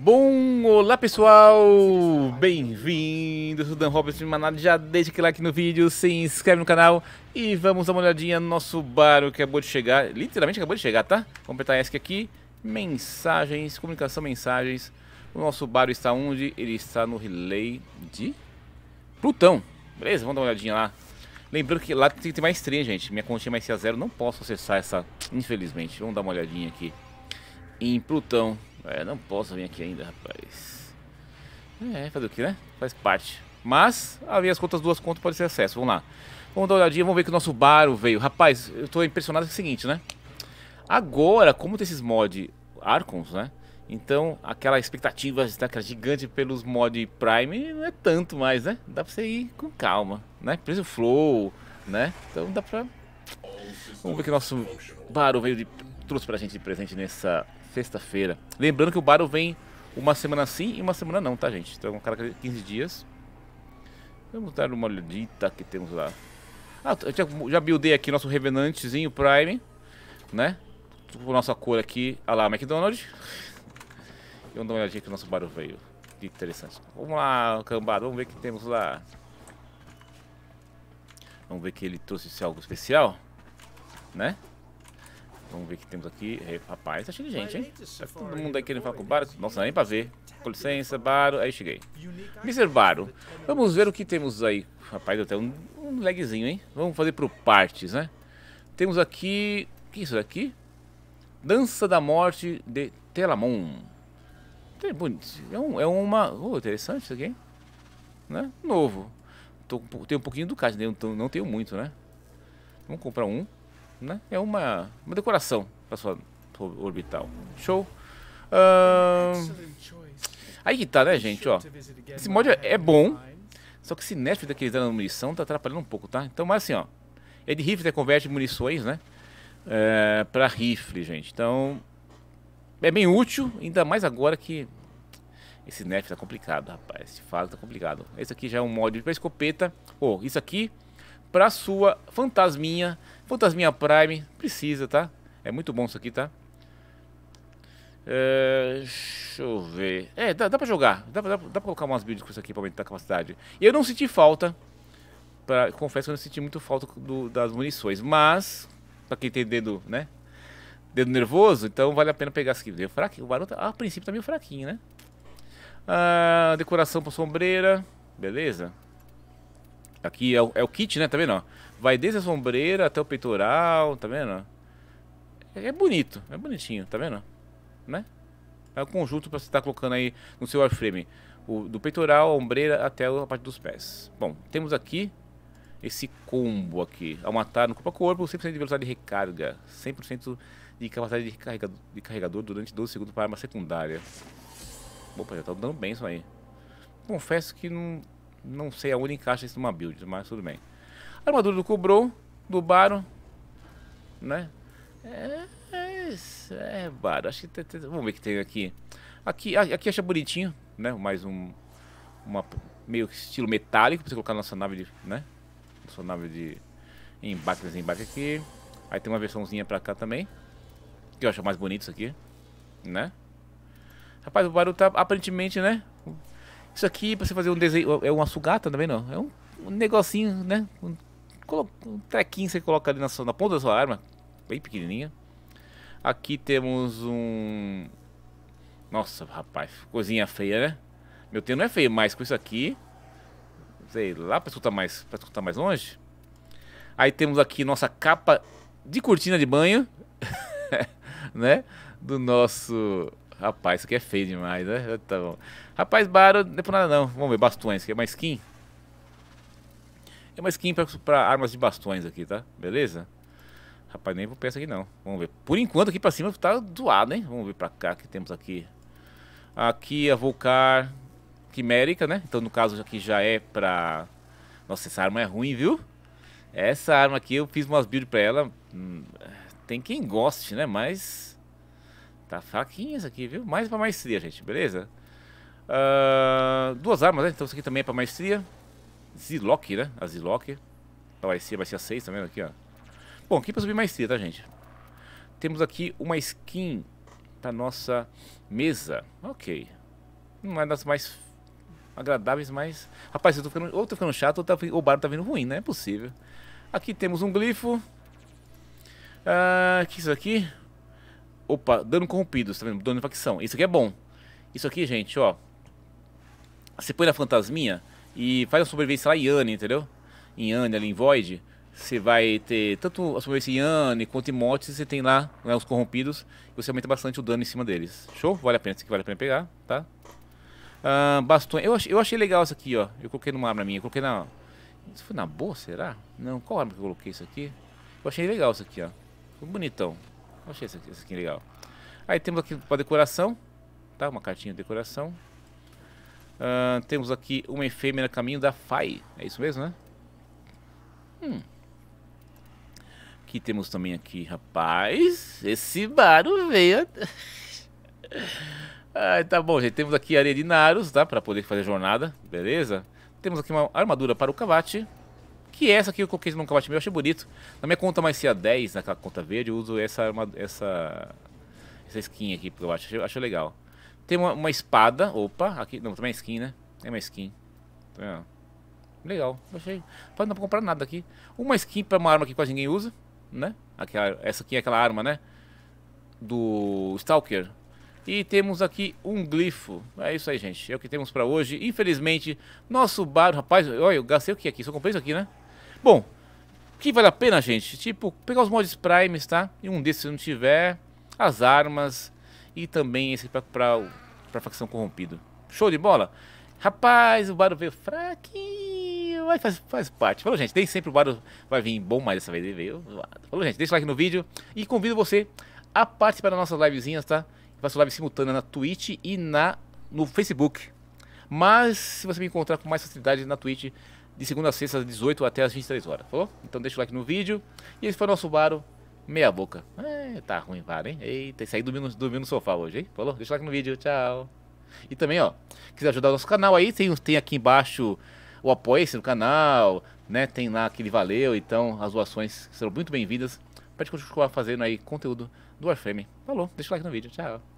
Bom, olá pessoal, bem-vindos, sou Dan Roberts de Maná, já deixa aquele like no vídeo, se inscreve no canal e vamos dar uma olhadinha no nosso baro que acabou de chegar, literalmente acabou de chegar, tá? apertar ESC aqui, mensagens, comunicação, mensagens, o nosso baro está onde? Ele está no relay de Plutão, beleza? Vamos dar uma olhadinha lá. Lembrando que lá tem que ter mais trem, gente, minha continha é mais C a zero, não posso acessar essa, infelizmente, vamos dar uma olhadinha aqui em Plutão. É, não posso vir aqui ainda, rapaz. É, fazer o que, né? Faz parte. Mas, ali as contas, duas contas pode ser acesso. Vamos lá. Vamos dar uma olhadinha, vamos ver que o nosso baro veio. Rapaz, eu tô impressionado com o seguinte, né? Agora, como tem esses mod Arcons, né? Então, aquela expectativa daquela gigante pelos mod Prime não é tanto mais, né? Dá pra você ir com calma, né? Preço flow, né? Então dá pra... Vamos ver que o nosso Baro veio de trouxe pra gente de presente nessa sexta-feira. Lembrando que o Baro vem uma semana sim e uma semana não, tá, gente? Então, um cara 15 dias. Vamos dar uma olhadita que temos lá. Ah, eu já, já buildei aqui nosso revenantezinho Prime, né? Com nossa cor aqui. Ah lá, McDonald's. E vamos dar uma olhadinha que o nosso Baro veio. Que interessante. Vamos lá, cambada, vamos ver o que temos lá. Vamos ver que ele trouxe algo especial, né? Vamos ver o que temos aqui. É, rapaz, tá cheio de gente, hein? Tá todo mundo aí querendo falar com o Baro. Nossa, nem pra ver. Com licença, Baro. Aí cheguei. Mr. Baro, vamos ver o que temos aí. Rapaz, até um, um lagzinho, hein? Vamos fazer pro partes, né? Temos aqui... O que é isso daqui? Dança da Morte de Telamon. É bonito. É, um, é uma... Oh, interessante isso aqui, hein? Né? Novo. Tô, tenho um pouquinho do card, não tenho muito, né? Vamos comprar um né? É uma, uma decoração para sua, orbital. Show. Uh... Aí que tá, né, gente? Ó, esse mod é bom, só que esse nerf daquele tá dano munição tá atrapalhando um pouco, tá? Então, mas assim, ó, é de rifle, né, converte munições, né? É, para rifle, gente. Então, é bem útil, ainda mais agora que esse nerf tá complicado, rapaz. Esse fato tá complicado. Esse aqui já é um mod para escopeta. Oh, isso aqui para sua fantasminha, fantasminha Prime, precisa, tá? É muito bom isso aqui, tá? É, deixa eu ver. É, dá, dá pra jogar. Dá, dá, dá pra colocar umas builds com isso aqui pra aumentar a capacidade. Eu não senti falta. Pra, confesso que eu não senti muito falta do, das munições. Mas, pra quem tem dedo, né? Dedo nervoso, então vale a pena pegar isso aqui. Fraco, O barulho, tá, a princípio, tá meio fraquinho, né? Ah, decoração pra sombreira. Beleza. Aqui é o, é o kit, né? Tá vendo? Vai desde a sombreira até o peitoral, tá vendo? É, é bonito, é bonitinho, tá vendo? Né? É o conjunto para você estar tá colocando aí no seu airframe. O, do peitoral, a ombreira até a parte dos pés. Bom, temos aqui esse combo aqui. Ao matar no corpo a corpo, 100% de velocidade de recarga. 100% de capacidade de, carrega, de carregador durante 12 segundos para arma secundária. Opa, já tá dando bem isso aí. Confesso que não não sei aonde encaixa isso numa build, mas tudo bem. Armadura do cobrou do Baro, né? É, é, é Baro. Acho que tem, tem, vamos ver o que tem aqui. Aqui, aqui acha bonitinho, né? Mais um, uma meio que estilo metálico para você colocar na sua nave, de, né? Na sua nave de embarque, desembarque aqui. Aí tem uma versãozinha pra cá também. Que eu acho mais bonito isso aqui, né? Rapaz, o Baron tá aparentemente, né? Isso aqui pra você fazer um desenho. É uma sugata também, tá não? É um, um negocinho, né? Um, um trequinho que você coloca ali na, sua, na ponta da sua arma. Bem pequenininha. Aqui temos um. Nossa, rapaz, coisinha feia, né? Meu tempo não é feio, mais com isso aqui. Sei lá, pra escutar mais, pra escutar mais longe. Aí temos aqui nossa capa de cortina de banho, né? Do nosso Rapaz, isso aqui é feio demais, né? Tá bom. Rapaz, Baro, não é por nada não. Vamos ver, bastões. Aqui é mais skin. É uma skin pra, pra armas de bastões aqui, tá? Beleza? Rapaz, nem vou pensar aqui não. Vamos ver. Por enquanto, aqui pra cima tá doado, hein? Vamos ver pra cá que temos aqui. Aqui a Volcar Quimérica, né? Então, no caso, aqui já é pra... Nossa, essa arma é ruim, viu? Essa arma aqui, eu fiz umas builds pra ela. Hum, tem quem goste, né? Mas... Tá fraquinha isso aqui, viu? Mais pra maestria, gente, beleza? Uh, duas armas, né? Então isso aqui também é pra maestria. zilock né? A zilock A maestria vai ser a 6, tá vendo aqui, ó? Bom, aqui pra subir maestria, tá, gente? Temos aqui uma skin pra nossa mesa. Ok. Não é das mais agradáveis, mas... Rapaz, eu tô ficando... ou tô ficando chato ou, tá... ou o bar tá vindo ruim, né? É possível. Aqui temos um glifo. Ah, o uh, que é isso aqui? Opa, dano corrompido, tá vendo? Dano de facção. Isso aqui é bom. Isso aqui, gente, ó. Você põe na fantasminha e faz a sobrevivência lá em Yane, entendeu? Em Yane, ali em Void. Você vai ter tanto a sobrevivência em Yane quanto em Motes. Você tem lá né, os corrompidos. E você aumenta bastante o dano em cima deles. Show? Vale a pena. Isso aqui vale a pena pegar, tá? Uh, bastões. Eu, eu achei legal isso aqui, ó. Eu coloquei numa arma minha. Eu coloquei na... Isso foi na boa, será? Não, qual arma que eu coloquei isso aqui? Eu achei legal isso aqui, ó. Foi bonitão. Achei esse, esse aqui legal. Aí temos aqui para decoração, tá? Uma cartinha de decoração. Uh, temos aqui uma efêmera caminho da FAI. É isso mesmo, né? Hum. Aqui temos também aqui, rapaz. Esse baro veio. tá bom, gente. Temos aqui areninários, tá? Pra poder fazer jornada, beleza? Temos aqui uma armadura para o cavate. Que é essa aqui que eu coloquei no combate meu, eu achei bonito. Na minha conta mais ca 10, naquela conta verde, eu uso essa arma, essa, essa skin aqui pro combate, achei, achei legal. Tem uma, uma, espada, opa, aqui, não, também é skin, né? É uma skin. Tá legal, achei. Não dá pra comprar nada aqui. Uma skin pra uma arma que quase ninguém usa, né? Aquela, essa aqui é aquela arma, né? Do Stalker. E temos aqui um glifo. É isso aí, gente. É o que temos para hoje. Infelizmente, nosso bar... Rapaz, olha, eu gastei o que aqui? Só comprei isso aqui, né? Bom, que vale a pena, gente? Tipo, pegar os mods primes, tá? E um desses se não tiver, as armas e também esse pra, pra, pra facção corrompido. Show de bola? Rapaz, o Baro veio fraquinho, mas faz, faz parte. Falou, gente, nem sempre o Baro vai vir bom, mas dessa vez ele veio. Falou, gente, deixa o like no vídeo e convido você a participar das nossas livezinhas, tá? vai ser live simultânea na Twitch e na, no Facebook. Mas se você me encontrar com mais facilidade na Twitch, de segunda a sexta, às 18 até às 23 horas, falou? Tá então deixa o like no vídeo. E esse foi o nosso baro meia boca. É, tá ruim, vale, hein? Eita, saí dormindo, dormindo no sofá hoje, hein? Falou? Deixa o like no vídeo, tchau. E também, ó, quiser ajudar o nosso canal aí, tem, tem aqui embaixo o apoia-se no canal, né? Tem lá aquele valeu, então as doações serão muito bem-vindas para gente continuar fazendo aí conteúdo do Warframe. Falou, deixa o like no vídeo, tchau.